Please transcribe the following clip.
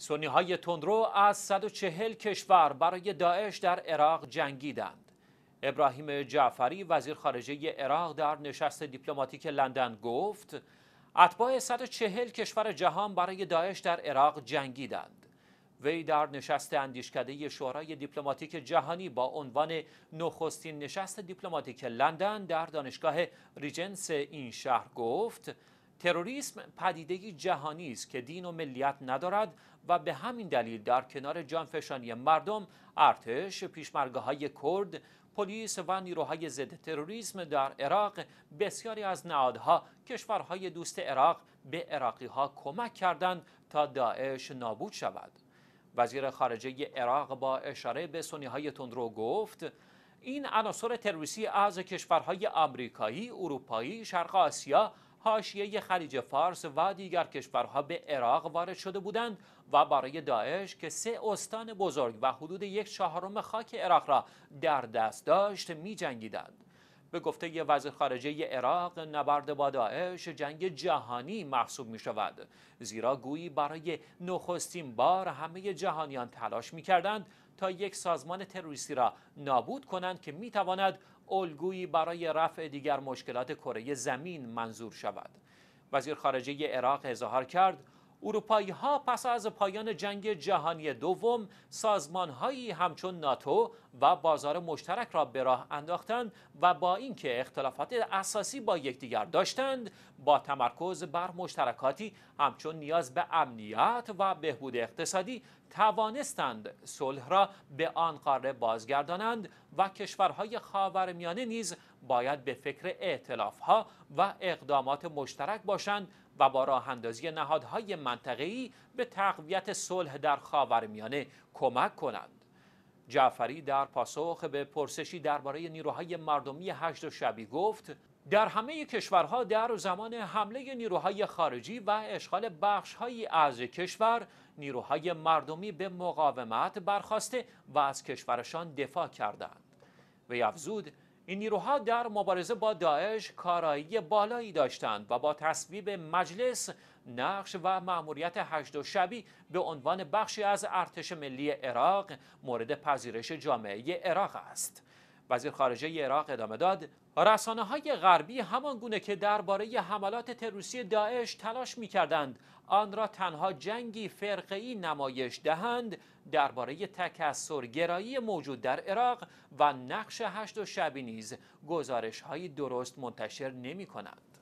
سنی های تندرو از 140 کشور برای داعش در عراق جنگیدند. ابراهیم جعفری وزیر خارجه عراق در نشست دیپلماتیک لندن گفت اتباع 140 کشور جهان برای داعش در عراق جنگیدند. وی در نشست اندیشکده شورای دیپلماتیک جهانی با عنوان نخستین نشست دیپلماتیک لندن در دانشگاه ریجنس این شهر گفت تروریسم پدیدگی جهانی است که دین و ملیت ندارد و به همین دلیل در کنار جانفشانی مردم ارتش پیشمرگه های کرد پلیس و نیروهای ضد تروریسم در عراق بسیاری از نهادها کشورهای دوست عراق به عراقی ها کمک کردند تا داعش نابود شود وزیر خارجه عراق با اشاره به سنی های تندرو گفت این عناصر تروریستی از کشورهای آمریکایی، اروپایی، شرق آسیا حاشیه خلیج فارس و دیگر کشورها به عراق وارد شده بودند و برای داعش که سه استان بزرگ و حدود یک چهارم خاک عراق را در دست داشت می جنگیدند. به گفته وزیر خارجه عراق نبرد با داعش جنگ جهانی محسوب می شود زیرا گویی برای نخستین بار همه جهانیان تلاش می کردند تا یک سازمان تروریستی را نابود کنند که می تواند الگویی برای رفع دیگر مشکلات کره زمین منظور شود وزیر خارجه عراق اظهار کرد اروپایی ها پس از پایان جنگ جهانی دوم سازمان هایی همچون ناتو و بازار مشترک را به راه انداختند و با اینکه اختلافات اساسی با یکدیگر داشتند با تمرکز بر مشترکاتی همچون نیاز به امنیت و بهبود اقتصادی توانستند صلح را به آن قاره بازگردانند و کشورهای خاورمیانه نیز باید به فکر ائتلافها و اقدامات مشترک باشند و با راه اندازی نهادهای منطقه‌ای به تقویت صلح در خاورمیانه کمک کنند. جعفری در پاسخ به پرسشی درباره نیروهای مردمی هشت و شبی گفت در همه کشورها در زمان حمله نیروهای خارجی و اشغال بخشهایی از کشور نیروهای مردمی به مقاومت برخواسته و از کشورشان دفاع کردند. وی افزود این نیروها در مبارزه با داعش کارایی بالایی داشتند و با تصویب مجلس نقش و ماموریت هشت و شبی به عنوان بخشی از ارتش ملی عراق مورد پذیرش جامعه عراق است وزیر خارجه عراق ادامه داد رسانه های غربی همان گونه که درباره حملات تروریستی داعش تلاش می کردند آن را تنها جنگی فرقه نمایش دهند درباره گرایی موجود در عراق و نقش هشت و شبی نیز گزارش های درست منتشر نمی کنند